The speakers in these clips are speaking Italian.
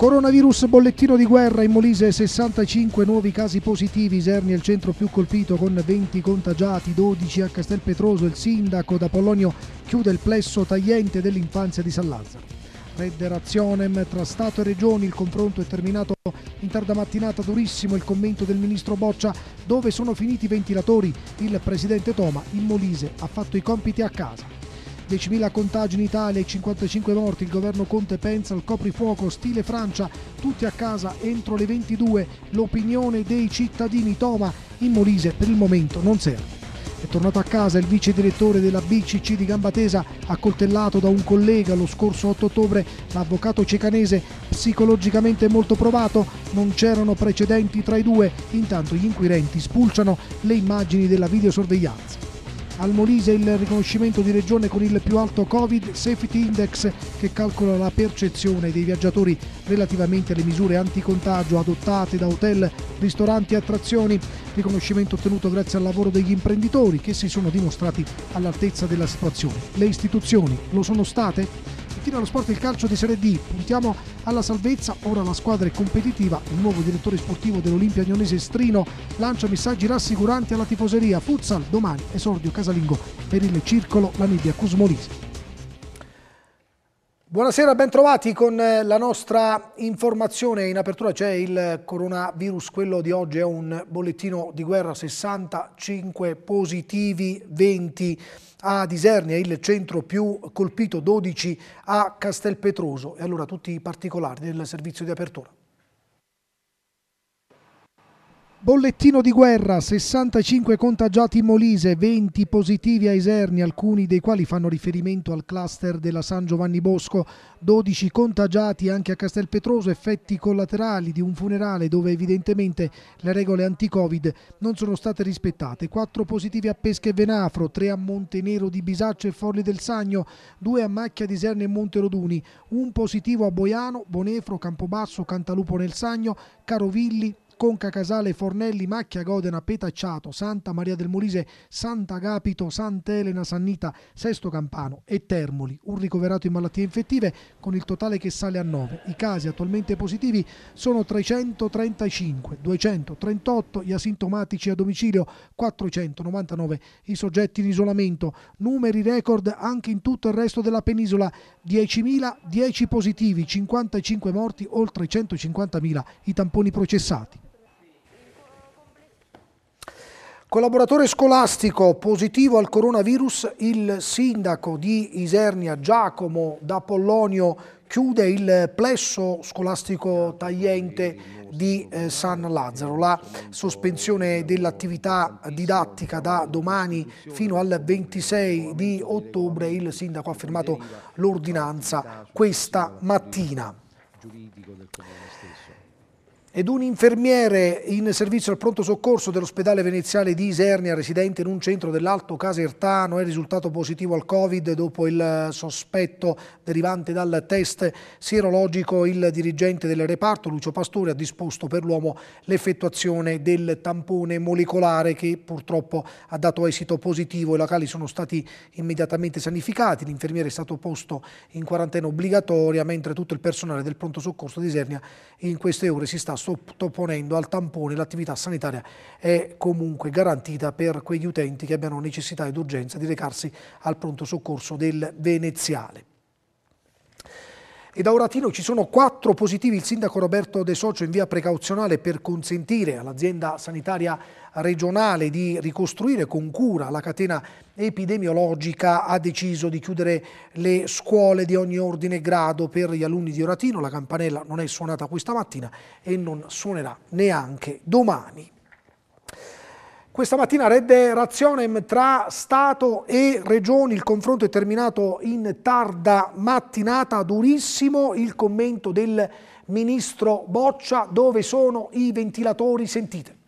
Coronavirus bollettino di guerra in Molise 65 nuovi casi positivi, Isernia è il centro più colpito con 20 contagiati, 12 a Castelpetroso, il sindaco da Polonio chiude il plesso tagliente dell'infanzia di San Lazzaro. Razionem tra Stato e Regioni, il confronto è terminato in tarda mattinata durissimo il commento del ministro Boccia dove sono finiti i ventilatori, il presidente Toma in Molise ha fatto i compiti a casa. 10.000 contagi in Italia e 55 morti, il governo Conte pensa al coprifuoco stile Francia, tutti a casa entro le 22, l'opinione dei cittadini Toma, in Molise per il momento non serve. È tornato a casa il vice direttore della BCC di Gambatesa, accoltellato da un collega lo scorso 8 ottobre, l'avvocato cecanese, psicologicamente molto provato, non c'erano precedenti tra i due, intanto gli inquirenti spulciano le immagini della videosorveglianza. Al Molise il riconoscimento di regione con il più alto Covid Safety Index che calcola la percezione dei viaggiatori relativamente alle misure anticontagio adottate da hotel, ristoranti e attrazioni. Riconoscimento ottenuto grazie al lavoro degli imprenditori che si sono dimostrati all'altezza della situazione. Le istituzioni lo sono state? Fiorentina lo sport e il calcio di Serie D. Puntiamo alla salvezza, ora la squadra è competitiva. Il nuovo direttore sportivo dell'Olimpia Dionese Strino lancia messaggi rassicuranti alla tifoseria. Futsal domani esordio casalingo per il circolo La Nebbia Cosmolise. Buonasera, bentrovati con eh, la nostra informazione. In apertura c'è il coronavirus, quello di oggi è un bollettino di guerra, 65 positivi, 20 a Disernia, il centro più colpito, 12 a Castelpetroso. E allora tutti i particolari del servizio di apertura. Bollettino di guerra, 65 contagiati in Molise, 20 positivi a Iserni, alcuni dei quali fanno riferimento al cluster della San Giovanni Bosco, 12 contagiati anche a Castelpetroso, effetti collaterali di un funerale dove evidentemente le regole anti-Covid non sono state rispettate, 4 positivi a Pesca e Venafro, 3 a Montenero di Bisaccio e Forli del Sagno, 2 a Macchia di Iserni e Monteroduni, 1 positivo a Boiano, Bonefro, Campobasso, Cantalupo nel Sagno, Carovilli, Conca Casale, Fornelli, Macchia, Godena, Petacciato, Santa Maria del Molise, Sant'Agapito, Sant'Elena, Sannita, Sesto Campano e Termoli. Un ricoverato in malattie infettive con il totale che sale a 9. I casi attualmente positivi sono 335, 238 gli asintomatici a domicilio, 499 i soggetti in isolamento. Numeri record anche in tutto il resto della penisola, 10.010 positivi, 55 morti, oltre 150.000 i tamponi processati. Collaboratore scolastico positivo al coronavirus, il sindaco di Isernia Giacomo D'Apollonio chiude il plesso scolastico tagliente di eh, San Lazzaro. La sospensione dell'attività didattica da domani fino al 26 di ottobre, il sindaco ha firmato l'ordinanza questa mattina ed un infermiere in servizio al pronto soccorso dell'ospedale veneziale di Isernia, residente in un centro dell'Alto Casertano, è risultato positivo al Covid dopo il sospetto derivante dal test sierologico. Il dirigente del reparto, Lucio Pastore, ha disposto per l'uomo l'effettuazione del tampone molecolare che purtroppo ha dato esito positivo. I locali sono stati immediatamente sanificati, l'infermiere è stato posto in quarantena obbligatoria, mentre tutto il personale del pronto soccorso di Isernia in queste ore si sta sottoponendo al tampone l'attività sanitaria è comunque garantita per quegli utenti che abbiano necessità ed urgenza di recarsi al pronto soccorso del Veneziale. E da Oratino ci sono quattro positivi. Il sindaco Roberto De Socio in via precauzionale per consentire all'azienda sanitaria regionale di ricostruire con cura la catena epidemiologica ha deciso di chiudere le scuole di ogni ordine e grado per gli alunni di Oratino. La campanella non è suonata questa mattina e non suonerà neanche domani. Questa mattina Redde Razionem tra Stato e Regioni, il confronto è terminato in tarda mattinata, durissimo il commento del Ministro Boccia, dove sono i ventilatori? Sentite.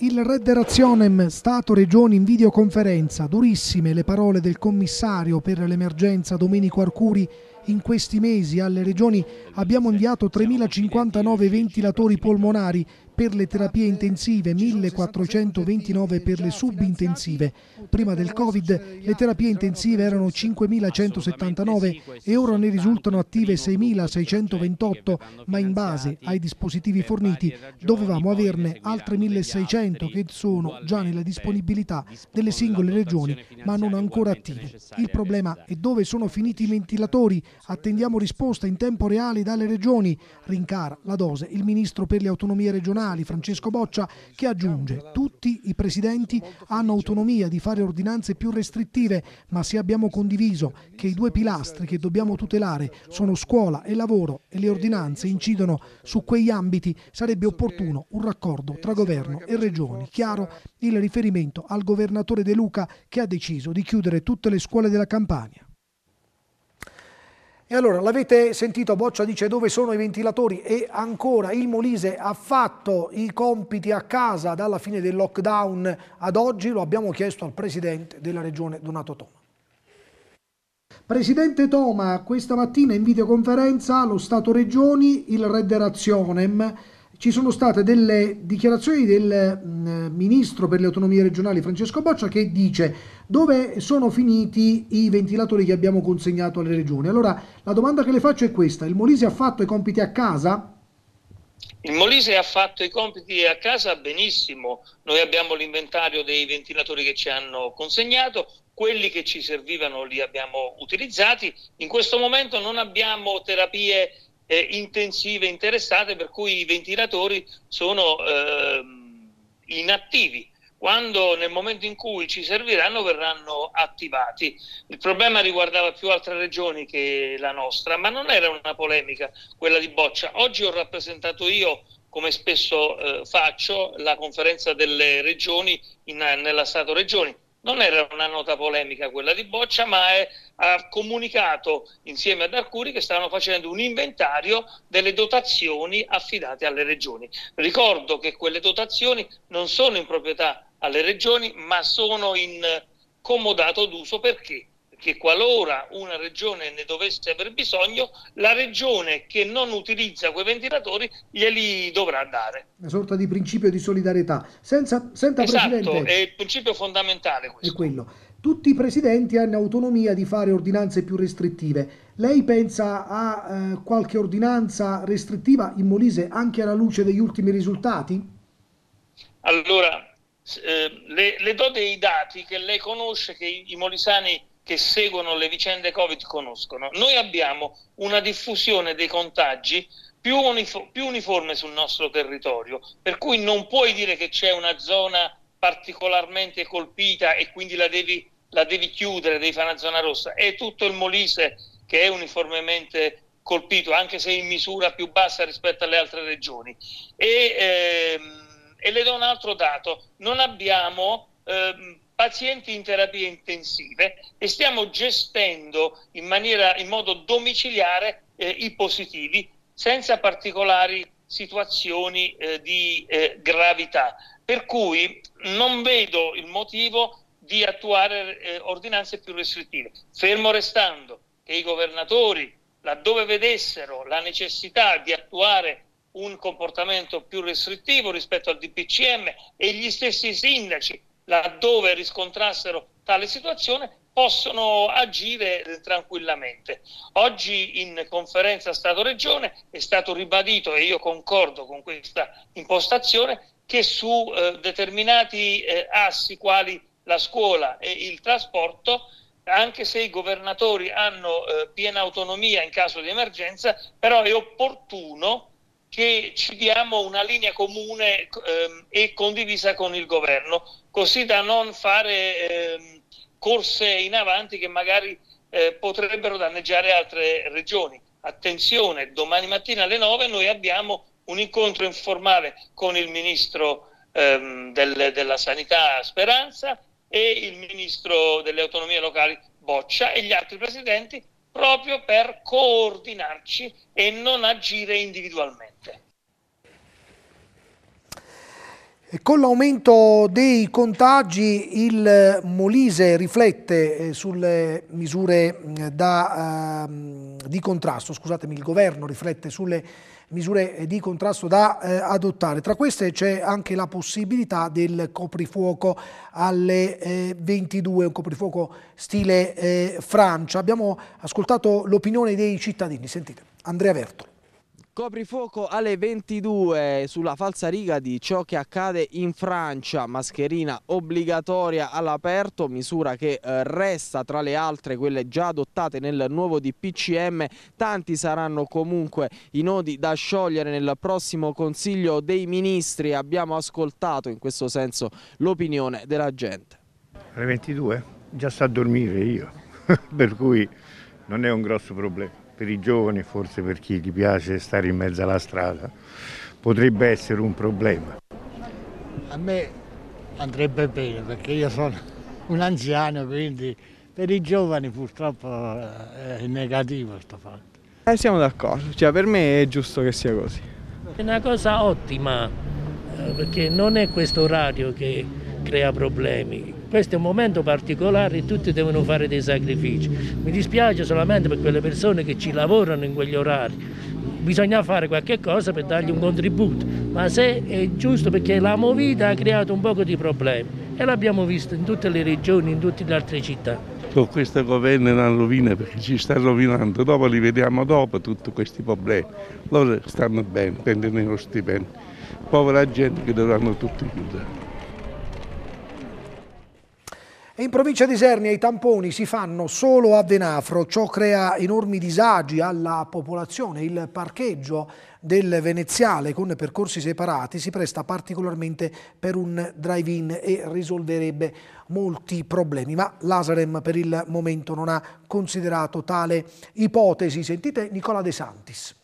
Il Redder Azionem, Stato-Regioni in videoconferenza, durissime le parole del commissario per l'emergenza Domenico Arcuri. In questi mesi alle regioni abbiamo inviato 3.059 ventilatori polmonari per le terapie intensive, 1429 per le subintensive. Prima del Covid le terapie intensive erano 5179 e ora ne risultano attive 6628, ma in base ai dispositivi forniti dovevamo averne altre 1600 che sono già nella disponibilità delle singole regioni, ma non ancora attive. Il problema è dove sono finiti i ventilatori. Attendiamo risposta in tempo reale dalle regioni. Rincara la dose il ministro per le autonomie regionali comunali Francesco Boccia che aggiunge tutti i presidenti hanno autonomia di fare ordinanze più restrittive, ma se abbiamo condiviso che i due pilastri che dobbiamo tutelare sono scuola e lavoro e le ordinanze incidono su quegli ambiti, sarebbe opportuno un raccordo tra governo e regioni. Chiaro il riferimento al governatore De Luca che ha deciso di chiudere tutte le scuole della Campania. E allora l'avete sentito, Boccia dice dove sono i ventilatori e ancora il Molise ha fatto i compiti a casa dalla fine del lockdown ad oggi, lo abbiamo chiesto al presidente della regione Donato Toma. Presidente Toma, questa mattina in videoconferenza lo Stato Regioni, il Redder Azionem, ci sono state delle dichiarazioni del mh, mm, ministro per le autonomie regionali Francesco Boccia che dice dove sono finiti i ventilatori che abbiamo consegnato alle regioni. Allora la domanda che le faccio è questa, il Molise ha fatto i compiti a casa? Il Molise ha fatto i compiti a casa benissimo, noi abbiamo l'inventario dei ventilatori che ci hanno consegnato, quelli che ci servivano li abbiamo utilizzati, in questo momento non abbiamo terapie eh, intensive interessate per cui i ventilatori sono eh, inattivi. Quando nel momento in cui ci serviranno verranno attivati. Il problema riguardava più altre regioni che la nostra, ma non era una polemica quella di Boccia. Oggi ho rappresentato io come spesso eh, faccio, la conferenza delle regioni in, nella Stato regioni non era una nota polemica quella di Boccia, ma è, ha comunicato insieme ad Arcuri che stavano facendo un inventario delle dotazioni affidate alle regioni. Ricordo che quelle dotazioni non sono in proprietà alle regioni, ma sono in comodato d'uso perché? che qualora una regione ne dovesse aver bisogno, la regione che non utilizza quei ventilatori glieli dovrà dare. Una sorta di principio di solidarietà. Senza, senta, esatto, Presidente, è il principio fondamentale questo. È quello. Tutti i presidenti hanno autonomia di fare ordinanze più restrittive. Lei pensa a eh, qualche ordinanza restrittiva in Molise anche alla luce degli ultimi risultati? Allora, eh, le, le do dei dati che lei conosce, che i, i molisani che seguono le vicende Covid conoscono. Noi abbiamo una diffusione dei contagi più, unif- più uniforme sul nostro territorio, per cui non puoi dire che c'è una zona particolarmente colpita e quindi la devi, la devi chiudere, devi fare una zona rossa. È tutto il Molise che è uniformemente colpito, anche se in misura più bassa rispetto alle altre regioni. E, ehm, e le do un altro dato, non abbiamo ehm, pazienti in terapie intensive e stiamo gestendo in, maniera, in modo domiciliare eh, i positivi senza particolari situazioni eh, di eh, gravità. Per cui non vedo il motivo di attuare eh, ordinanze più restrittive, fermo restando che i governatori, laddove vedessero la necessità di attuare un comportamento più restrittivo rispetto al DPCM e gli stessi sindaci laddove riscontrassero tale situazione, possono agire tranquillamente. Oggi in conferenza Stato-Regione è stato ribadito, e io concordo con questa impostazione, che su eh, determinati eh, assi quali la scuola e il trasporto, anche se i governatori hanno eh, piena autonomia in caso di emergenza, però è opportuno che ci diamo una linea comune ehm, e condivisa con il governo, così da non fare ehm, corse in avanti che magari eh, potrebbero danneggiare altre regioni. Attenzione, domani mattina alle 9 noi abbiamo un incontro informale con il ministro ehm, del, della Sanità Speranza e il ministro delle autonomie locali Boccia e gli altri presidenti proprio per coordinarci e non agire individualmente. Con l'aumento dei contagi il Molise riflette eh, sulle misure mm, da, ehm, di contrasto, scusatemi, il governo riflette sulle misure eh, di contrasto da eh, adottare. Tra queste c'è anche la possibilità del coprifuoco alle 22, un coprifuoco stile Francia. Abbiamo ascoltato l'opinione dei cittadini, sentite, Andrea Vertolo. Coprifuoco alle 22 sulla falsariga di ciò che accade in Francia, mascherina obbligatoria all'aperto, misura che eh, resta tra le altre quelle già adottate nel nuovo DPCM, tanti saranno comunque i nodi da sciogliere nel prossimo Consiglio dei Ministri, abbiamo ascoltato in questo senso l'opinione della gente. Alle 22? Già sta a dormire io, per cui non è un grosso problema per i giovani, forse per chi gli piace stare in mezzo alla strada, potrebbe essere un problema. A me andrebbe bene perché io sono un anziano, quindi per i giovani purtroppo eh, è negativo questo fatto. Eh, siamo d'accordo, cioè, per me è giusto che sia così. È una cosa ottima, eh, perché non è questo orario che crea problemi, questo è un momento particolare e tutti devono fare dei sacrifici. Mi dispiace solamente per quelle persone che ci lavorano in quegli orari. Bisogna fare qualche cosa per dargli un contributo, ma se è giusto perché la movita ha creato un poco di problemi e l'abbiamo visto in tutte le regioni, in tutte le altre città con questo governo non rovina perché ci sta rovinando, dopo li vediamo dopo tutti questi problemi. Loro stanno bene, prendono i lo stipendio. Povera gente che dovranno tutti chiudere. E in provincia di Sernia i tamponi si fanno solo a Venafro, ciò crea enormi disagi alla popolazione. Il parcheggio del Veneziale con percorsi separati si presta particolarmente per un drive-in e risolverebbe molti problemi, ma l'Asarem per il momento non ha considerato tale ipotesi. Sentite Nicola De Santis.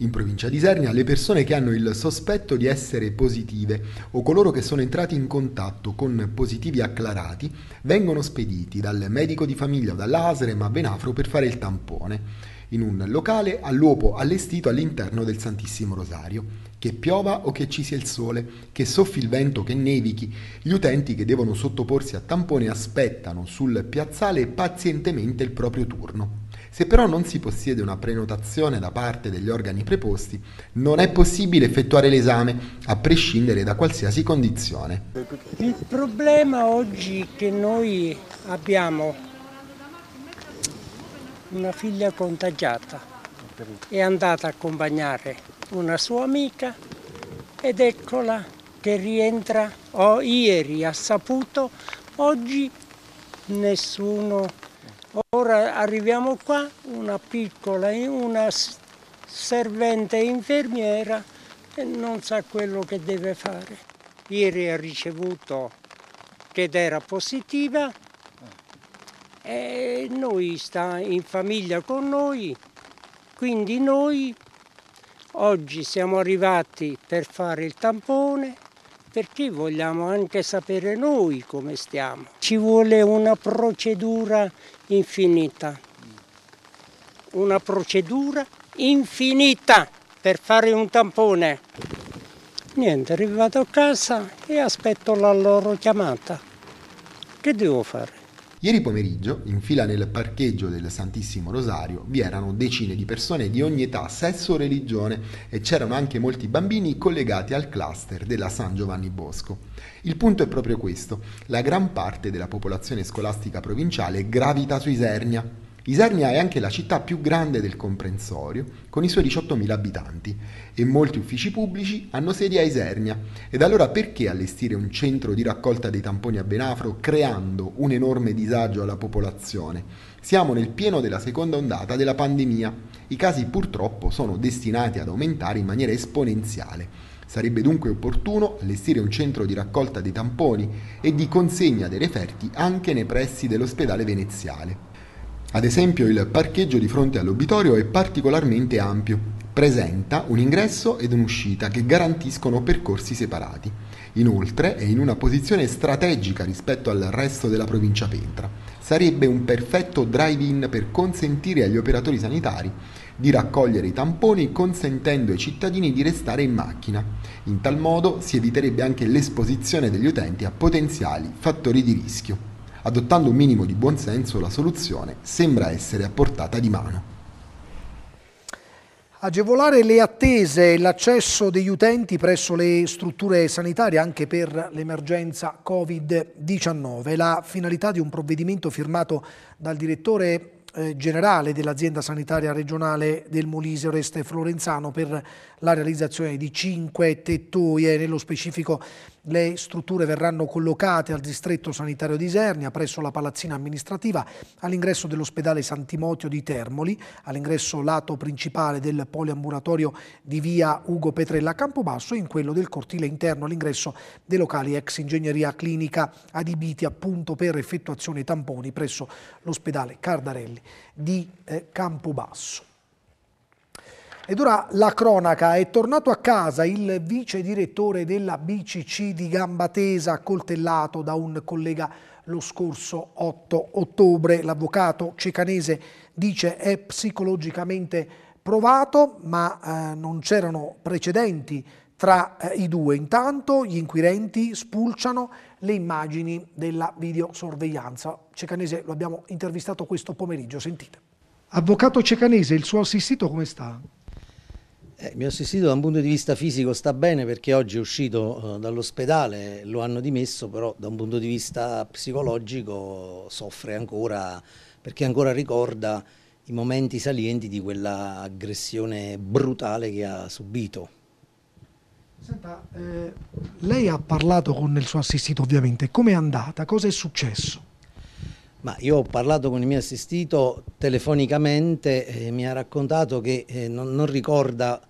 In provincia di Isernia le persone che hanno il sospetto di essere positive o coloro che sono entrati in contatto con positivi acclarati vengono spediti dal medico di famiglia o dall'ASREM a Venafro per fare il tampone in un locale all'uopo allestito all'interno del Santissimo Rosario. Che piova o che ci sia il sole, che soffi il vento, che nevichi, gli utenti che devono sottoporsi a tampone aspettano sul piazzale pazientemente il proprio turno. Se però non si possiede una prenotazione da parte degli organi preposti, non è possibile effettuare l'esame, a prescindere da qualsiasi condizione. Il problema oggi che noi abbiamo una figlia contagiata, è andata a accompagnare una sua amica ed eccola che rientra, oh, ieri ha saputo, oggi nessuno Ora arriviamo qua, una piccola, una servente infermiera che non sa quello che deve fare. Ieri ha ricevuto che era positiva e noi sta in famiglia con noi, quindi noi oggi siamo arrivati per fare il tampone perché vogliamo anche sapere noi come stiamo. Ci vuole una procedura infinita, una procedura infinita per fare un tampone. Niente, arrivato a casa e aspetto la loro chiamata. Che devo fare? Ieri pomeriggio, in fila nel parcheggio del Santissimo Rosario, vi erano decine di persone di ogni età, sesso, o religione e c'erano anche molti bambini collegati al cluster della San Giovanni Bosco. Il punto è proprio questo, la gran parte della popolazione scolastica provinciale gravita su Isernia. Isernia è anche la città più grande del comprensorio, con i suoi 18.000 abitanti, e molti uffici pubblici hanno sede a Isernia. Ed allora perché allestire un centro di raccolta dei tamponi a Benafro creando un enorme disagio alla popolazione? Siamo nel pieno della seconda ondata della pandemia. I casi purtroppo sono destinati ad aumentare in maniera esponenziale. Sarebbe dunque opportuno allestire un centro di raccolta dei tamponi e di consegna dei referti anche nei pressi dell'ospedale veneziale. Ad esempio il parcheggio di fronte all'obitorio è particolarmente ampio, presenta un ingresso ed un'uscita che garantiscono percorsi separati. Inoltre è in una posizione strategica rispetto al resto della provincia Pentra. Sarebbe un perfetto drive-in per consentire agli operatori sanitari di raccogliere i tamponi consentendo ai cittadini di restare in macchina. In tal modo si eviterebbe anche l'esposizione degli utenti a potenziali fattori di rischio. Adottando un minimo di buonsenso, la soluzione sembra essere a portata di mano. Agevolare le attese e l'accesso degli utenti presso le strutture sanitarie anche per l'emergenza Covid-19, la finalità di un provvedimento firmato dal direttore eh, generale dell'azienda sanitaria regionale del Molise Oreste Florenzano per la realizzazione di cinque tettoie, nello specifico le strutture verranno collocate al distretto sanitario di Isernia, presso la palazzina amministrativa, all'ingresso dell'ospedale Santimotio di Termoli, all'ingresso lato principale del poliambulatorio di via Ugo Petrella a Campobasso e in quello del cortile interno all'ingresso dei locali ex ingegneria clinica adibiti appunto per effettuazione tamponi presso l'ospedale Cardarelli di eh, Campobasso. Ed ora la cronaca, è tornato a casa il vice direttore della BCC di Gambatesa accoltellato da un collega lo scorso 8 ottobre. L'avvocato cecanese dice è psicologicamente provato ma eh, non c'erano precedenti tra eh, i due. Intanto gli inquirenti spulciano le immagini della videosorveglianza. Cecanese lo abbiamo intervistato questo pomeriggio, sentite. Avvocato Cecanese, il suo assistito come sta? Eh, mio assistito da un punto di vista fisico sta bene perché oggi è uscito eh, dall'ospedale, lo hanno dimesso, però da un punto di vista psicologico soffre ancora perché ancora ricorda i momenti salienti di quella aggressione brutale che ha subito. Senta, eh, lei ha parlato con il suo assistito ovviamente, com'è andata? Cosa è successo? Ma io ho parlato con il mio assistito telefonicamente e mi ha raccontato che eh, non, non, ricorda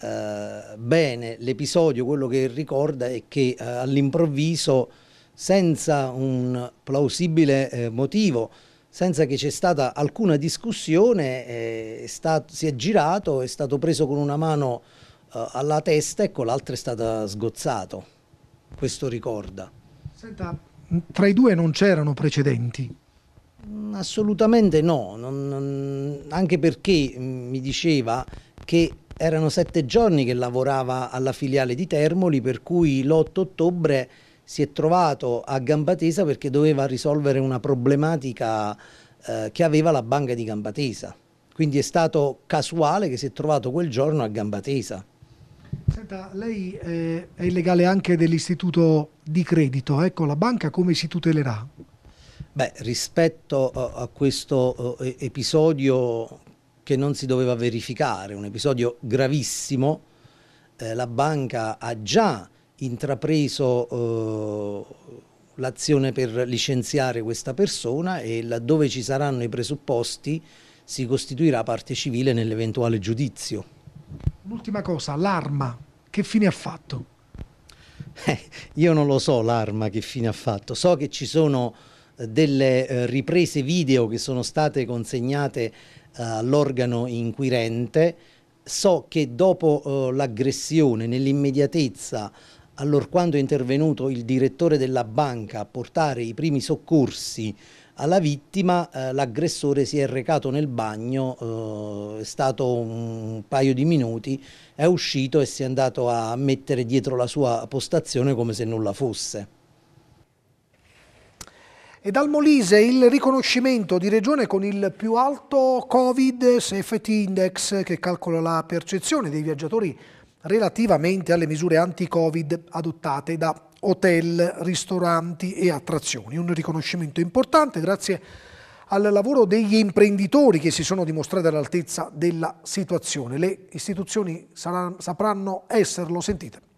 eh, bene l'episodio, quello che ricorda è che eh, all'improvviso, senza un plausibile eh, motivo, senza che c'è stata alcuna discussione, eh, è stato, si è girato, è stato preso con una mano alla testa e con l'altra è stato sgozzato. Questo ricorda. Senta, tra i due non c'erano precedenti. Mm, assolutamente no, non, non, anche perché mm, mi diceva che erano sette giorni che lavorava alla filiale di Termoli, per cui l'8 ottobre si è trovato a Gambatesa perché doveva risolvere una problematica eh, che aveva la banca di Gambatesa. Quindi è stato casuale che si è trovato quel giorno a Gambatesa. Senta, lei eh, è illegale anche dell'istituto di credito, ecco la banca come si tutelerà? Beh, rispetto eh, a, questo eh, episodio che non si doveva verificare, un episodio gravissimo, eh, la banca ha già intrapreso eh, l'azione per licenziare questa persona e laddove ci saranno i presupposti si costituirà parte civile nell'eventuale giudizio. Un'ultima cosa, l'arma, che fine ha fatto? Eh, io non lo so l'arma che fine ha fatto, so che ci sono delle eh, riprese video che sono state consegnate eh, all'organo inquirente. So che dopo eh, l'aggressione, nell'immediatezza, allorquando è intervenuto il direttore della banca a portare i primi soccorsi alla vittima, l'aggressore si è recato nel bagno, è stato un paio di minuti, è uscito e si è andato a mettere dietro la sua postazione come se nulla fosse. E dal Molise il riconoscimento di regione con il più alto Covid Safety Index che calcola la percezione dei viaggiatori relativamente alle misure anti-Covid adottate da hotel, ristoranti e attrazioni. Un riconoscimento importante grazie al lavoro degli imprenditori che si sono dimostrati all'altezza della situazione. Le istituzioni saranno, sapranno esserlo, sentite.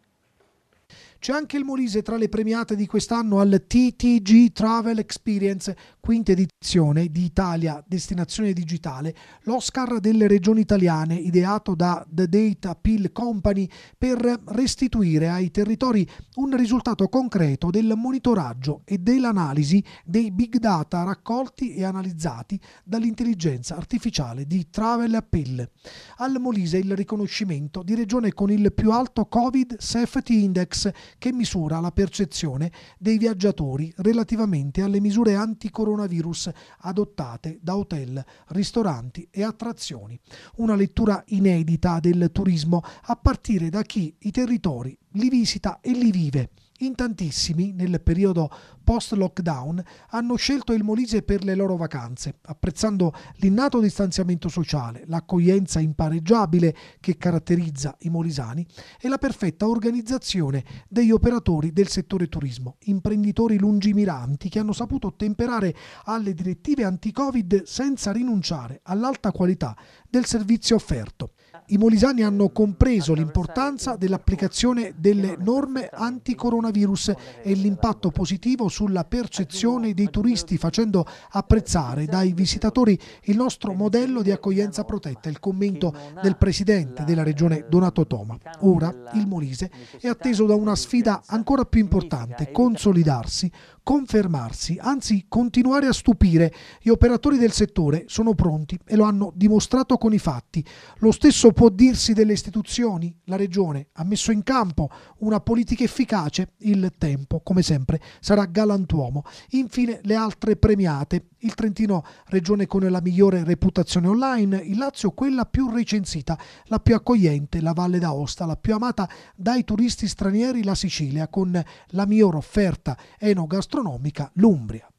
C'è anche il Molise tra le premiate di quest'anno al TTG Travel Experience, quinta edizione di Italia Destinazione Digitale, l'Oscar delle regioni italiane ideato da The Data Pill Company per restituire ai territori un risultato concreto del monitoraggio e dell'analisi dei big data raccolti e analizzati dall'intelligenza artificiale di Travel Pill. Al Molise il riconoscimento di regione con il più alto Covid Safety Index che misura la percezione dei viaggiatori relativamente alle misure anticoronavirus coronavirus adottate da hotel, ristoranti e attrazioni. Una lettura inedita del turismo a partire da chi i territori li visita e li vive. In tantissimi, nel periodo post-lockdown, hanno scelto il Molise per le loro vacanze, apprezzando l'innato distanziamento sociale, l'accoglienza impareggiabile che caratterizza i molisani e la perfetta organizzazione degli operatori del settore turismo, imprenditori lungimiranti che hanno saputo temperare alle direttive anti-Covid senza rinunciare all'alta qualità del servizio offerto. I molisani hanno compreso l'importanza dell'applicazione delle norme anticoronavirus e l'impatto positivo sulla percezione dei turisti, facendo apprezzare dai visitatori il nostro modello di accoglienza protetta. Il commento del presidente della regione Donato Toma. Ora il Molise è atteso da una sfida ancora più importante, consolidarsi confermarsi, anzi continuare a stupire. Gli operatori del settore sono pronti e lo hanno dimostrato con i fatti. Lo stesso può dirsi delle istituzioni. La Regione ha messo in campo una politica efficace. Il tempo, come sempre, sarà galantuomo. Infine le altre premiate il Trentino regione con la migliore reputazione online, il Lazio quella più recensita, la più accogliente, la Valle d'Aosta, la più amata dai turisti stranieri, la Sicilia, con la miglior offerta enogastronomica, l'Umbria.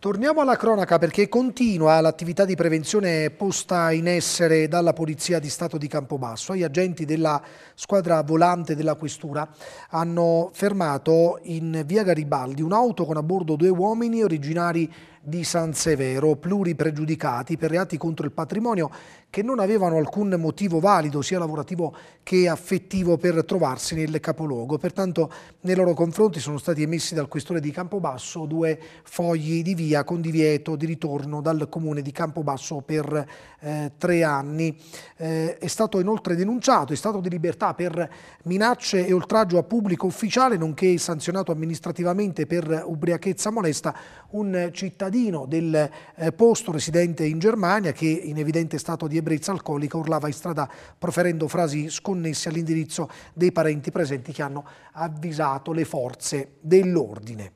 Torniamo alla cronaca perché continua l'attività di prevenzione posta in essere dalla Polizia di Stato di Campobasso. Gli agenti della squadra volante della Questura hanno fermato in via Garibaldi un'auto con a bordo due uomini originari di San Severo, pluripregiudicati per reati contro il patrimonio che non avevano alcun motivo valido, sia lavorativo che affettivo, per trovarsi nel capoluogo. Pertanto nei loro confronti sono stati emessi dal questore di Campobasso due fogli di via con divieto di ritorno dal comune di Campobasso per eh, tre anni. Eh, è stato inoltre denunciato, in stato di libertà per minacce e oltraggio a pubblico ufficiale, nonché sanzionato amministrativamente per ubriachezza molesta un cittadino cittadino del eh, posto residente in Germania che in evidente stato di ebbrezza alcolica urlava in strada proferendo frasi sconnesse all'indirizzo dei parenti presenti che hanno avvisato le forze dell'ordine.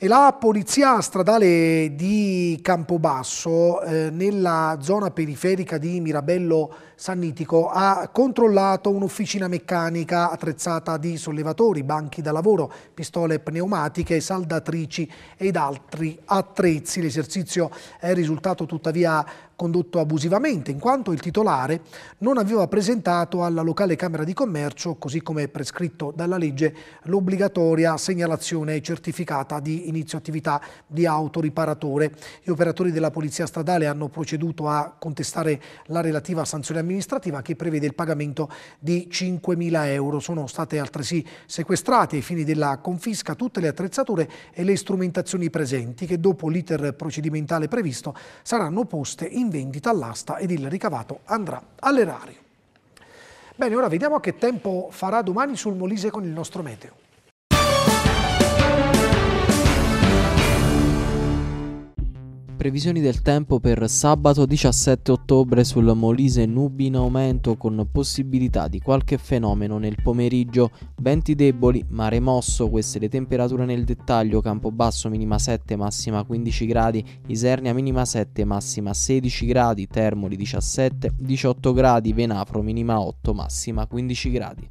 E la polizia stradale di Campobasso, eh, nella zona periferica di Mirabello Sannitico ha controllato un'officina meccanica attrezzata di sollevatori, banchi da lavoro, pistole pneumatiche, saldatrici ed altri attrezzi. L'esercizio è risultato tuttavia condotto abusivamente, in quanto il titolare non aveva presentato alla locale Camera di Commercio, così come prescritto dalla legge, l'obbligatoria segnalazione certificata di inizio attività di autoriparatore. Gli operatori della Polizia Stradale hanno proceduto a contestare la relativa sanzione amministrativa che prevede il pagamento di 5.000 euro. Sono state altresì sequestrate ai fini della confisca tutte le attrezzature e le strumentazioni presenti che dopo l'iter procedimentale previsto saranno poste in vendita all'asta ed il ricavato andrà all'erario. Bene, ora vediamo a che tempo farà domani sul Molise con il nostro meteo. Previsioni del tempo per sabato 17 ottobre sul Molise nubi in aumento con possibilità di qualche fenomeno nel pomeriggio, venti deboli, mare mosso, queste le temperature nel dettaglio, Campobasso minima 7 massima 15 gradi, Isernia minima 7 massima 16 gradi, Termoli 17, 18 gradi, Venafro minima 8 massima 15 gradi.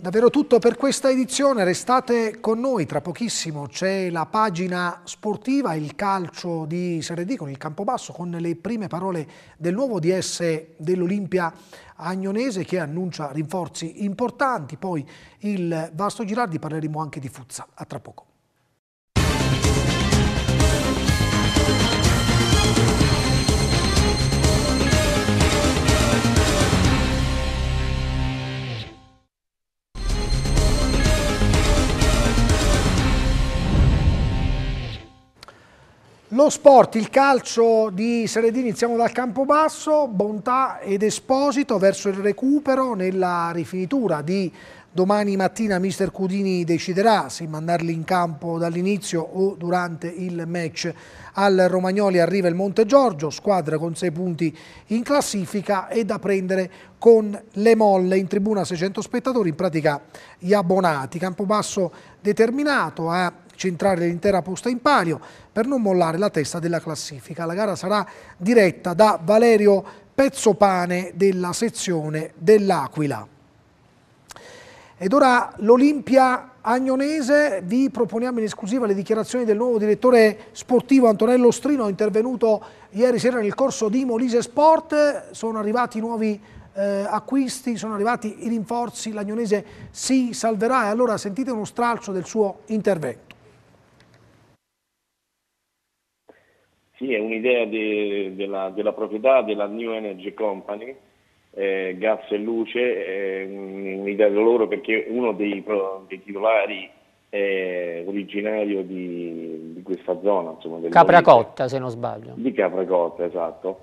Davvero tutto per questa edizione, restate con noi, tra pochissimo c'è la pagina sportiva, il calcio di Serie D con il Campobasso, con le prime parole del nuovo DS dell'Olimpia Agnonese che annuncia rinforzi importanti, poi il Vasto Girardi, parleremo anche di Fuzza, a tra poco. Lo sport, il calcio di Serie D, iniziamo dal campo basso, Bontà ed Esposito verso il recupero nella rifinitura di domani mattina mister Cudini deciderà se mandarli in campo dall'inizio o durante il match al Romagnoli arriva il Monte Giorgio, squadra con 6 punti in classifica e da prendere con le molle in tribuna 600 spettatori, in pratica gli abbonati. Campobasso determinato a centrale dell'intera posta in palio per non mollare la testa della classifica. La gara sarà diretta da Valerio Pezzopane della sezione dell'Aquila. Ed ora l'Olimpia Agnonese, vi proponiamo in esclusiva le dichiarazioni del nuovo direttore sportivo Antonello Strino, intervenuto ieri sera nel corso di Molise Sport, sono arrivati nuovi eh, acquisti, sono arrivati i rinforzi, l'Agnonese si salverà e allora sentite uno stralcio del suo intervento. Sì, è un'idea de, della, della, proprietà della New Energy Company, eh, Gas e Luce, è un'idea di loro perché uno dei, dei titolari è originario di, di questa zona. Insomma, Capracotta, Molise, se non sbaglio. Di Capracotta, esatto.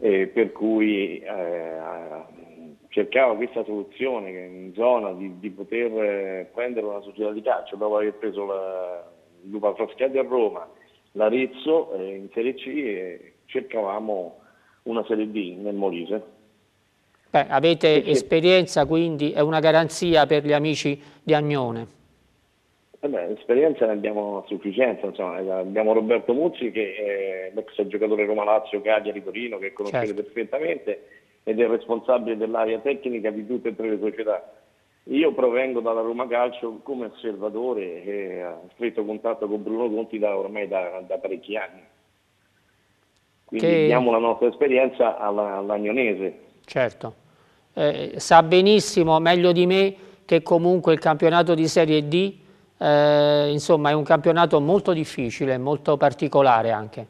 Eh, per cui eh, cercava questa soluzione in zona di, di, poter eh, prendere una società di calcio dopo aver preso la, Lupa Frascati a Roma l'Arezzo eh, in Serie C e cercavamo una Serie D nel Molise. Beh, avete Perché... esperienza quindi, è una garanzia per gli amici di Agnone? Eh beh, esperienza ne abbiamo a sufficienza, insomma. Eh, abbiamo Roberto Muzzi che è l'ex giocatore Roma-Lazio, Cagliari, Torino che conoscete certo. perfettamente ed è responsabile dell'area tecnica di tutte e tre le società io provengo dalla Roma Calcio come osservatore e eh, ho stretto contatto con Bruno Conti da, ormai da, da parecchi anni. Quindi che... diamo la nostra esperienza alla, all'Agnonese. Certo. Eh, sa benissimo, meglio di me, che comunque il campionato di Serie D eh, insomma, è un campionato molto difficile, molto particolare anche.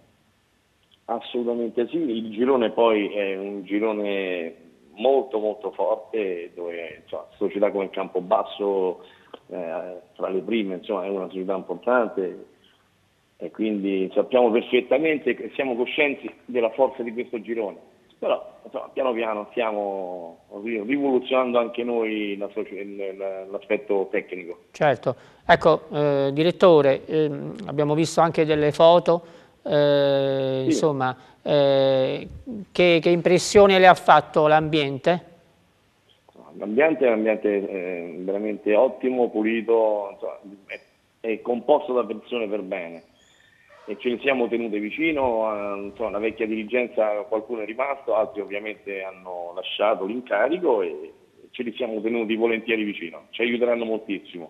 Assolutamente sì, il girone poi è un girone molto molto forte, dove insomma, società come Campobasso eh, tra le prime, insomma, è una società importante e quindi sappiamo perfettamente che siamo coscienti della forza di questo girone. Però insomma, piano piano stiamo rivoluzionando anche noi l'aspetto tecnico. Certo, ecco eh, direttore, eh, abbiamo visto anche delle foto eh, sì. insomma, eh, che, che, impressione le ha fatto l'ambiente? L'ambiente è un ambiente eh, veramente ottimo, pulito, insomma, è, è, composto da persone per bene e ce le siamo tenute vicino, eh, insomma, la vecchia dirigenza qualcuno è rimasto, altri ovviamente hanno lasciato l'incarico e ce li siamo tenuti volentieri vicino, ci aiuteranno moltissimo.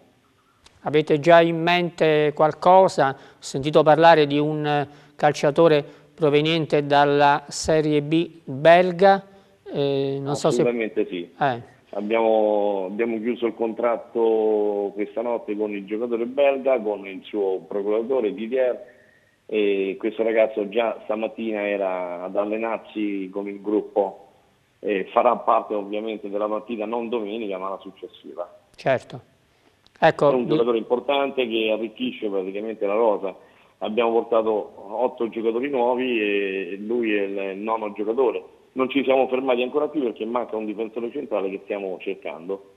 Avete già in mente qualcosa? Ho sentito parlare di un calciatore proveniente dalla Serie B belga. Eh, non so se... sì. Eh. Abbiamo, abbiamo, chiuso il contratto questa notte con il giocatore belga, con il suo procuratore Didier e questo ragazzo già stamattina era ad allenarsi con il gruppo e farà parte ovviamente della partita non domenica ma la successiva. Certo. Ecco, è un giocatore importante che arricchisce praticamente la rosa abbiamo portato otto giocatori nuovi e lui è il nono giocatore. Non ci siamo fermati ancora più perché manca un difensore centrale che stiamo cercando.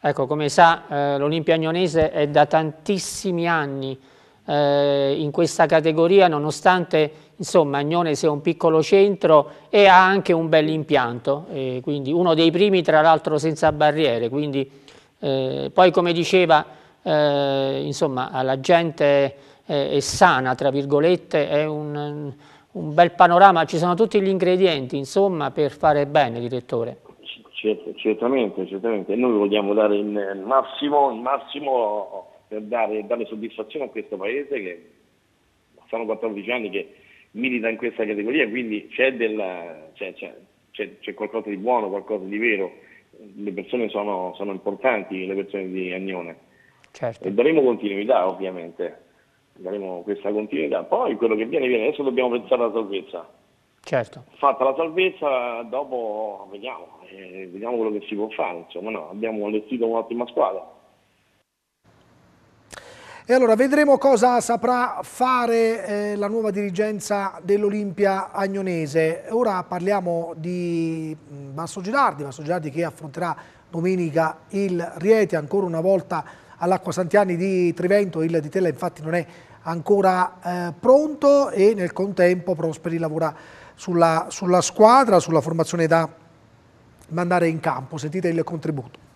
Ecco, come sa, eh, l'Olimpia Agnonese è da tantissimi anni eh, in questa categoria, nonostante insomma, Agnone sia un piccolo centro e ha anche un bel impianto, eh, quindi uno dei primi tra l'altro senza barriere. Quindi, eh, poi come diceva, eh, insomma, alla gente eh, e sana, tra virgolette, è un, un, bel panorama, ci sono tutti gli ingredienti, insomma, per fare bene, direttore. C certo, certamente, certamente, noi vogliamo dare il massimo, il massimo per dare, dare soddisfazione a questo Paese che sono 14 anni che milita in questa categoria, quindi c'è, qualcosa di buono, qualcosa di vero. Le persone sono, sono importanti, le persone di Agnone. Certo. E daremo continuità ovviamente daremo questa continuità. Poi quello che viene viene, adesso dobbiamo pensare alla salvezza. Certo. Fatta la salvezza, dopo vediamo, eh, vediamo quello che si può fare, insomma no, abbiamo allestito un'ottima squadra. E allora vedremo cosa saprà fare eh, la nuova dirigenza dell'Olimpia Agnonese. Ora parliamo di mm, Basso Girardi, Basso Girardi che affronterà domenica il Rieti, ancora una volta all'Acqua Santiani di Trivento, il di Tella infatti non è ancora eh, pronto e nel contempo Prosperi lavora sulla, sulla squadra, sulla formazione da mandare in campo. Sentite il contributo.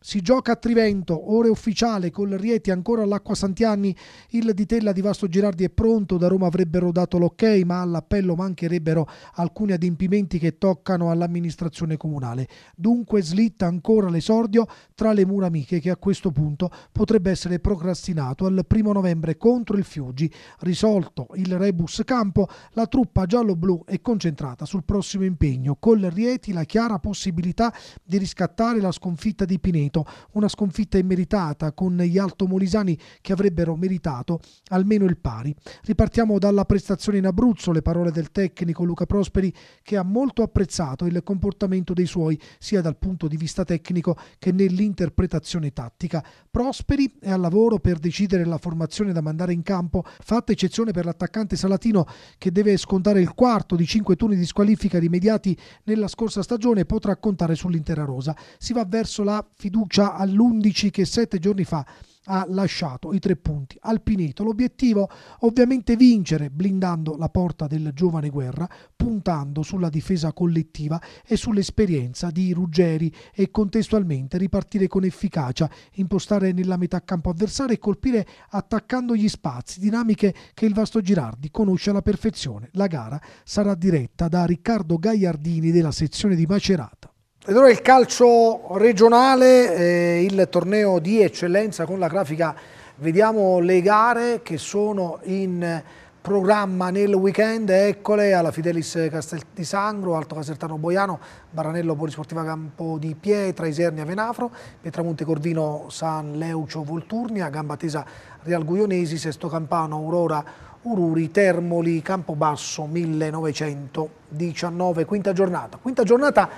Si gioca a Trivento, ore ufficiale col Rieti ancora all'Acqua Santianni. Il Ditella di Vasto Girardi è pronto, da Roma avrebbero dato l'ok, ma all'appello mancherebbero alcuni adempimenti che toccano all'amministrazione comunale. Dunque slitta ancora l'esordio tra le mura amiche che a questo punto potrebbe essere procrastinato al primo novembre contro il Fiuggi. Risolto il rebus campo, la truppa giallo-blu è concentrata sul prossimo impegno. Col Rieti la chiara possibilità di riscattare la sconfitta di Pineti finito una sconfitta immeritata con gli altomolisani che avrebbero meritato almeno il pari. Ripartiamo dalla prestazione in Abruzzo, le parole del tecnico Luca Prosperi che ha molto apprezzato il comportamento dei suoi sia dal punto di vista tecnico che nell'interpretazione tattica. Prosperi è al lavoro per decidere la formazione da mandare in campo, fatta eccezione per l'attaccante Salatino che deve scontare il quarto di cinque turni di squalifica rimediati nella scorsa stagione e potrà contare sull'intera rosa. Si va verso la fiducia fiducia all'11 che sette giorni fa ha lasciato i tre punti al Pineto. L'obiettivo ovviamente vincere blindando la porta del giovane Guerra, puntando sulla difesa collettiva e sull'esperienza di Ruggeri e contestualmente ripartire con efficacia, impostare nella metà campo avversario e colpire attaccando gli spazi, dinamiche che il Vasto Girardi conosce alla perfezione. La gara sarà diretta da Riccardo Gagliardini della sezione di Macerata. Ed ora il calcio regionale, eh, il torneo di eccellenza con la grafica, vediamo le gare che sono in programma nel weekend, eccole alla Fidelis Castel di Sangro, Alto Casertano Boiano, Baranello Polisportiva Campo di Pietra, Isernia Venafro, Pietramonte Corvino San Leucio Volturnia, Gamba Tesa Real Guionesi, Sesto Campano Aurora Ururi, Termoli, Campobasso 1919, quinta giornata. Quinta giornata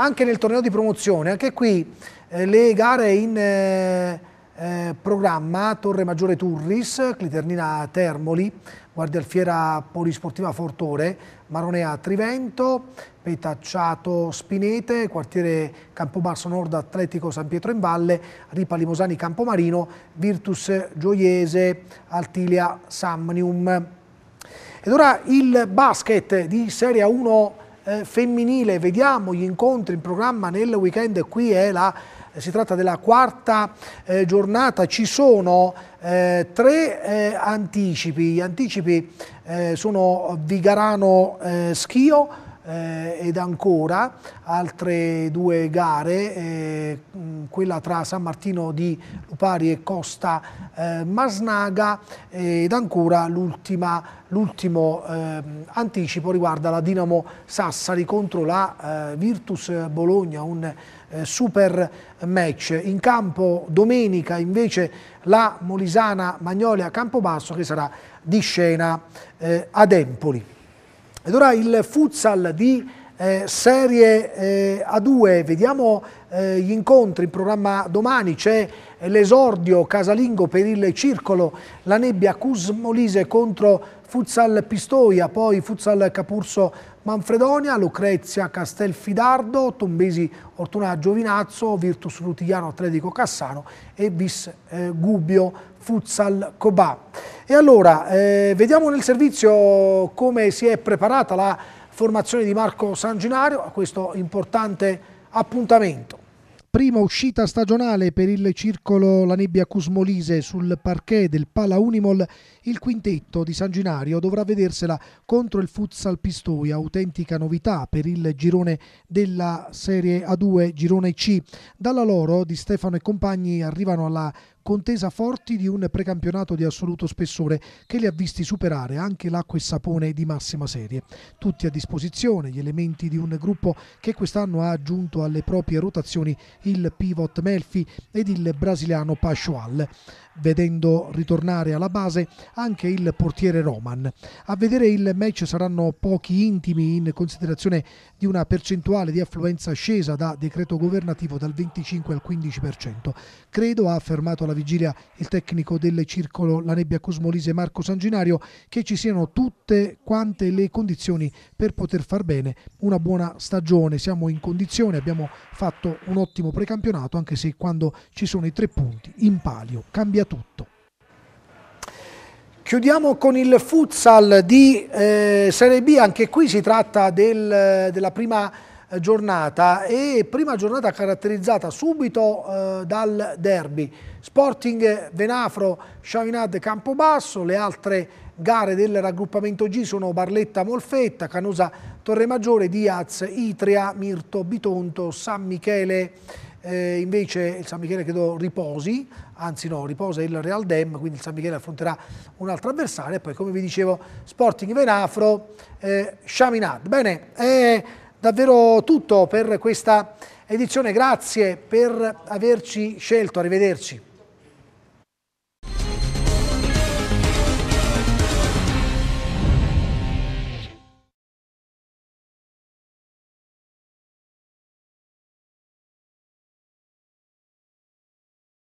anche nel torneo di promozione, anche qui eh, le gare in eh, eh, programma, Torre Maggiore Turris, Cliternina Termoli, Guardia Alfiera Polisportiva Fortore, Maronea Trivento, Petacciato Spinete, Quartiere Campobasso Nord Atletico San Pietro in Valle, Ripa Limosani Campomarino, Virtus Gioiese, Altilia Samnium. Ed ora il basket di Serie 1 eh, femminile, vediamo gli incontri in programma nel weekend, qui la, eh, si tratta della quarta eh, giornata, ci sono eh, tre eh, anticipi, gli anticipi eh, sono Vigarano Schio, eh, ed ancora altre due gare, eh, quella tra San Martino di Lupari e Costa eh, Masnaga eh, ed ancora l'ultimo ehm, anticipo riguarda la Dinamo Sassari contro la eh, Virtus Bologna, un eh, super match. In campo domenica invece la Molisana Magnolia Campobasso che sarà di scena ad Empoli. Ed ora il futsal di eh, Serie eh, A2, vediamo eh, gli incontri in programma domani, c'è l'esordio casalingo per il Circolo, la nebbia Cusmolise contro Futsal Pistoia, poi Futsal Capurso Manfredonia, Lucrezia, Castelfidardo, Tombesi, Ortona, Giovinazzo, Virtus Rutigliano, Atletico Cassano e Bis eh, Gubbio, Futsal Cobà. E allora, eh, vediamo nel servizio come si è preparata la formazione di Marco Sanginario a questo importante appuntamento prima uscita stagionale per il circolo La Nebbia Cusmolise sul parquet del Pala Unimol, il quintetto di San Ginario dovrà vedersela contro il Futsal Pistoia, autentica novità per il girone della Serie A2, girone C. Dalla loro di Stefano e compagni arrivano alla contesa forti di un precampionato di assoluto spessore che li ha visti superare anche l'acqua e sapone di massima serie. Tutti a disposizione gli elementi di un gruppo che quest'anno ha aggiunto alle proprie rotazioni il pivot Melfi ed il brasiliano Pascual vedendo ritornare alla base anche il portiere Roman. A vedere il match saranno pochi intimi in considerazione di una percentuale di affluenza scesa da decreto governativo dal 25 al 15%. Credo, ha affermato alla vigilia il tecnico del circolo La Nebbia Cosmolise Marco Sanginario, che ci siano tutte quante le condizioni per poter far bene una buona stagione. Siamo in condizione, abbiamo fatto un ottimo precampionato, anche se quando ci sono i tre punti in palio cambia tutto. Chiudiamo con il futsal di eh, Serie B, anche qui si tratta del, della prima eh, giornata e prima giornata caratterizzata subito eh, dal derby. Sporting Venafro, Sciavinad Campobasso, le altre gare del raggruppamento G sono Barletta Molfetta, Canosa Torremaggiore, Diaz Itria, Mirto Bitonto, San Michele eh, invece il San Michele credo riposi, anzi no, riposa il Real Dem, quindi il San Michele affronterà un altro avversario e poi come vi dicevo Sporting Venafro, eh, Chaminade. Bene, è davvero tutto per questa edizione, grazie per averci scelto, arrivederci.